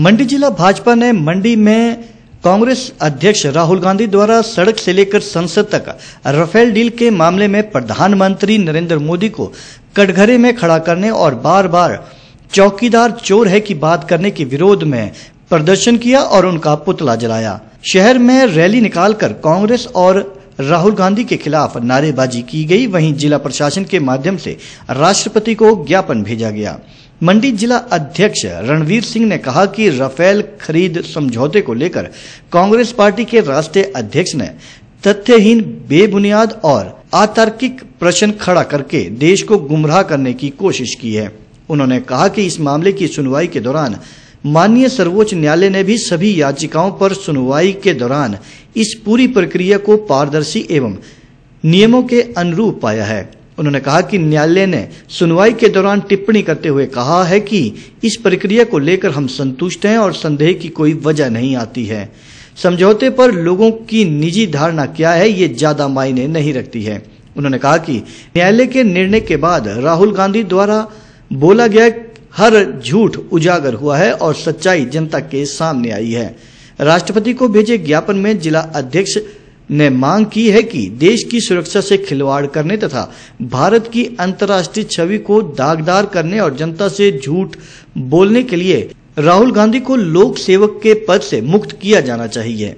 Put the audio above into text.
मंडी जिला भाजपा ने मंडी में कांग्रेस अध्यक्ष राहुल गांधी द्वारा सड़क से लेकर संसद तक राफेल डील के मामले में प्रधानमंत्री नरेंद्र मोदी को कटघरे में खड़ा करने और बार बार चौकीदार चोर है की बात करने के विरोध में प्रदर्शन किया और उनका पुतला जलाया शहर में रैली निकालकर कांग्रेस और राहुल गांधी के खिलाफ नारेबाजी की गई वहीं जिला प्रशासन के माध्यम से राष्ट्रपति को ज्ञापन भेजा गया मंडी जिला अध्यक्ष रणवीर सिंह ने कहा कि राफेल खरीद समझौते को लेकर कांग्रेस पार्टी के राष्ट्रीय अध्यक्ष ने तथ्यहीन बेबुनियाद और आतार्किक प्रश्न खड़ा करके देश को गुमराह करने की कोशिश की है उन्होंने कहा कि इस मामले की सुनवाई के दौरान माननीय सर्वोच्च न्यायालय ने भी सभी याचिकाओं पर सुनवाई के दौरान इस पूरी प्रक्रिया को पारदर्शी एवं नियमों के अनुरूप पाया है उन्होंने कहा कि न्यायालय ने सुनवाई के दौरान टिप्पणी करते हुए कहा है कि इस प्रक्रिया को लेकर हम संतुष्ट हैं और संदेह की कोई वजह नहीं आती है समझौते पर लोगों की निजी धारणा क्या है ये ज्यादा मायने नहीं रखती है उन्होंने कहा कि न्यायालय के निर्णय के बाद राहुल गांधी द्वारा बोला गया हर झूठ उजागर हुआ है और सच्चाई जनता के सामने आई है राष्ट्रपति को भेजे ज्ञापन में जिला अध्यक्ष ने मांग की है कि देश की सुरक्षा से खिलवाड़ करने तथा भारत की अंतर्राष्ट्रीय छवि को दागदार करने और जनता से झूठ बोलने के लिए राहुल गांधी को लोक सेवक के पद से मुक्त किया जाना चाहिए